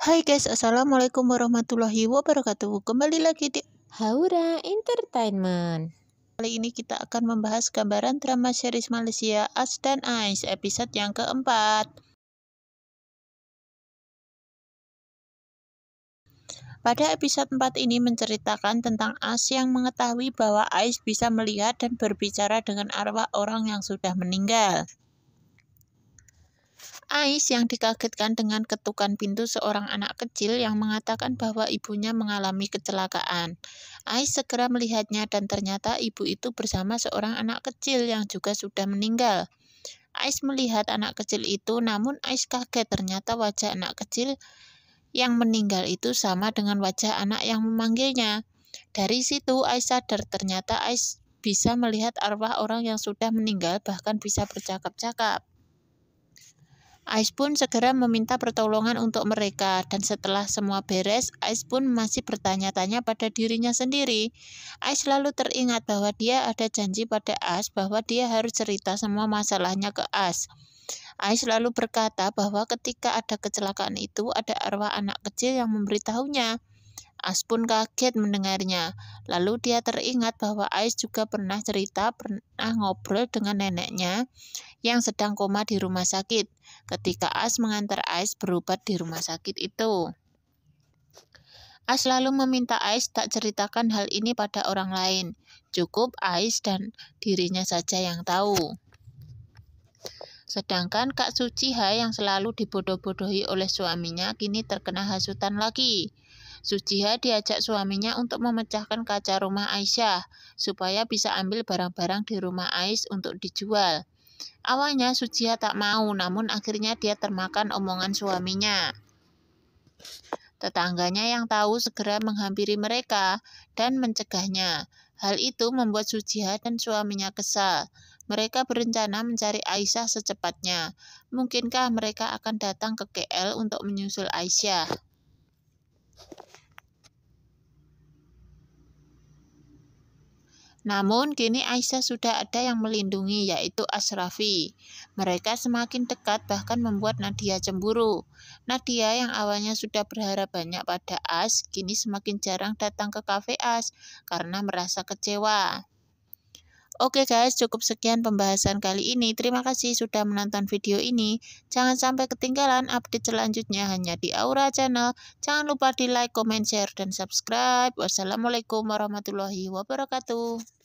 Hai guys, Assalamualaikum warahmatullahi wabarakatuh Kembali lagi di Haura Entertainment Kali ini kita akan membahas gambaran drama series Malaysia As dan Ice episode yang keempat Pada episode 4 ini menceritakan tentang As yang mengetahui bahwa Ice bisa melihat dan berbicara dengan arwah orang yang sudah meninggal. Ais yang dikagetkan dengan ketukan pintu seorang anak kecil yang mengatakan bahwa ibunya mengalami kecelakaan. Ais segera melihatnya dan ternyata ibu itu bersama seorang anak kecil yang juga sudah meninggal. Ais melihat anak kecil itu namun Ais kaget ternyata wajah anak kecil yang meninggal itu sama dengan wajah anak yang memanggilnya. Dari situ Ais sadar ternyata Ais bisa melihat arwah orang yang sudah meninggal bahkan bisa bercakap-cakap. Ice pun segera meminta pertolongan untuk mereka, dan setelah semua beres, Ice pun masih bertanya-tanya pada dirinya sendiri. Ice lalu teringat bahwa dia ada janji pada As bahwa dia harus cerita semua masalahnya ke As. Ice lalu berkata bahwa ketika ada kecelakaan itu, ada arwah anak kecil yang memberitahunya. As pun kaget mendengarnya. Lalu dia teringat bahwa Ais juga pernah cerita pernah ngobrol dengan neneknya yang sedang koma di rumah sakit ketika As mengantar Ais berobat di rumah sakit itu. As lalu meminta Ais tak ceritakan hal ini pada orang lain. Cukup Ais dan dirinya saja yang tahu. Sedangkan Kak Suciha yang selalu dibodoh-bodohi oleh suaminya kini terkena hasutan lagi. Suciha diajak suaminya untuk memecahkan kaca rumah Aisyah supaya bisa ambil barang-barang di rumah Ais untuk dijual. Awalnya Sujia tak mau, namun akhirnya dia termakan omongan suaminya. Tetangganya yang tahu segera menghampiri mereka dan mencegahnya. Hal itu membuat Sujiha dan suaminya kesal. Mereka berencana mencari Aisyah secepatnya. Mungkinkah mereka akan datang ke KL untuk menyusul Aisyah? Namun kini Aisyah sudah ada yang melindungi yaitu Asrafi. Mereka semakin dekat bahkan membuat Nadia cemburu. Nadia yang awalnya sudah berharap banyak pada As, kini semakin jarang datang ke kafe As karena merasa kecewa. Oke guys, cukup sekian pembahasan kali ini. Terima kasih sudah menonton video ini. Jangan sampai ketinggalan update selanjutnya hanya di Aura Channel. Jangan lupa di like, comment, share, dan subscribe. Wassalamualaikum warahmatullahi wabarakatuh.